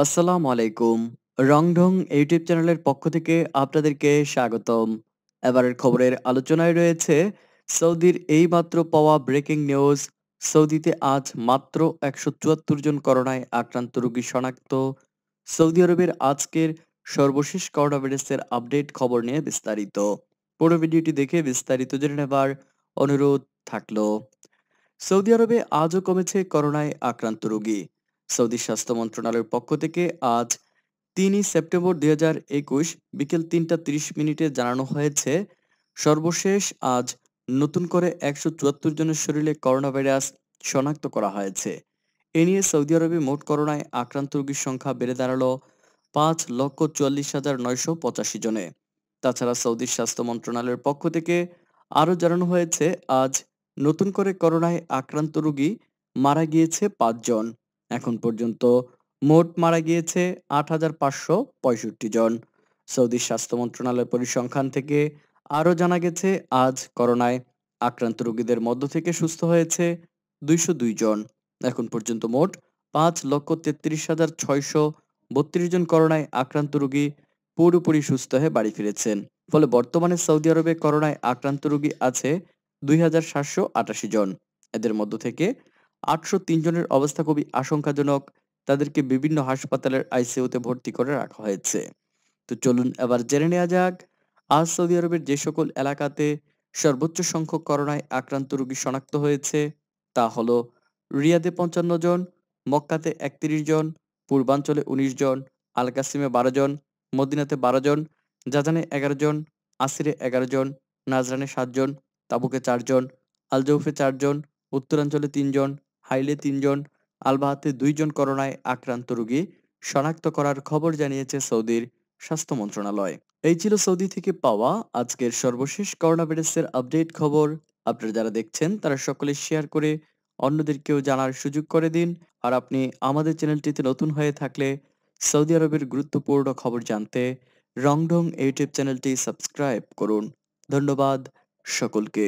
আসসালামু আলাইকুম রংঢং ইউটিউব চ্যানেলের পক্ষ থেকে আপনাদেরকে স্বাগতম এবারের খবরের আলোচনায় রয়েছে সৌদির এইমাত্র পাওয়া ব্রেকিং নিউজ সৌদিতে আজ মাত্র একশো চুয়াত্তর জন করোনায় আক্রান্ত রোগী শনাক্ত সৌদি আরবের আজকের সর্বশেষ করোনা ভাইরাসের আপডেট খবর নিয়ে বিস্তারিত পুরো ভিডিওটি দেখে বিস্তারিত জেনে নেবার অনুরোধ থাকলো সৌদি আরবে আজও কমেছে করোনায় আক্রান্ত রোগী সৌদি স্বাস্থ্য মন্ত্রণালয়ের পক্ষ থেকে আজ তিনই সেপ্টেম্বর দুই একুশ বিকেল তিনটা তিরিশ মিনিটে জানানো হয়েছে সর্বশেষ আজ নতুন করে একশো চুয়াত্তর জনের শরীরে করোনা ভাইরাস শনাক্ত করা হয়েছে এ নিয়ে সৌদি আরবে মোট করোনায় আক্রান্ত রোগীর সংখ্যা বেড়ে দাঁড়ালো পাঁচ লক্ষ চুয়াল্লিশ হাজার নয়শো পঁচাশি জনে তাছাড়া সৌদির স্বাস্থ্য মন্ত্রণালয়ের পক্ষ থেকে আরও জানানো হয়েছে আজ নতুন করে করোনায় আক্রান্ত রোগী মারা গিয়েছে পাঁচজন এখন পর্যন্ত মোট মারা গিয়েছে আট হাজার পাঁচশো পঁয়ষট্টি জন সৌদির স্বাস্থ্য মন্ত্রণালয় পরিসংখ্যান থেকে আরও জানা গেছে আজ করোনায় আক্রান্ত রোগীদের মধ্য থেকে সুস্থ হয়েছে দুইশো দুই জন এখন পর্যন্ত মোট পাঁচ লক্ষ তেত্রিশ হাজার ছয়শো বত্রিশ জন করোনায় আক্রান্ত রোগী পুরোপুরি সুস্থ হয়ে বাড়ি ফিরেছেন ফলে বর্তমানে সৌদি আরবে করোনায় আক্রান্ত রোগী আছে দুই হাজার সাতশো আটাশি জন এদের মধ্য থেকে আটশো জনের অবস্থা খুবই আশঙ্কাজনক তাদেরকে বিভিন্ন হাসপাতালের আইসিউতে ভর্তি করে রাখা হয়েছে তো চলুন এবার জেনে নেওয়া যাক আজ সৌদি আরবের যে সকল এলাকাতে সর্বোচ্চ সংখ্যক করোনায় আক্রান্ত রোগী শনাক্ত হয়েছে তা হল রিয়াদে পঞ্চান্ন জন মক্কাতে একত্রিশ জন পূর্বাঞ্চলে উনিশ জন আল কাসিমে বারো জন মদিনাতে বারো জন জাজানে এগারো জন আসিরে এগারো জন নাজরানে সাতজন তাবুকে চারজন আলজৌফে চারজন উত্তরাঞ্চলে তিনজন আইলে তিনজন আলবাহাতে দুইজন করোনায় আক্রান্ত রোগী শনাক্ত করার খবর জানিয়েছে সৌদির স্বাস্থ্য মন্ত্রণালয় এই ছিল সৌদি থেকে পাওয়া আজকের সর্বশেষ করোনা ভাইরাসের আপডেট খবর আপনারা যারা দেখছেন তারা সকলে শেয়ার করে অন্যদেরকেও জানার সুযোগ করে দিন আর আপনি আমাদের চ্যানেলটিতে নতুন হয়ে থাকলে সৌদি আরবের গুরুত্বপূর্ণ খবর জানতে রংডং ইউটিউব চ্যানেলটি সাবস্ক্রাইব করুন ধন্যবাদ সকলকে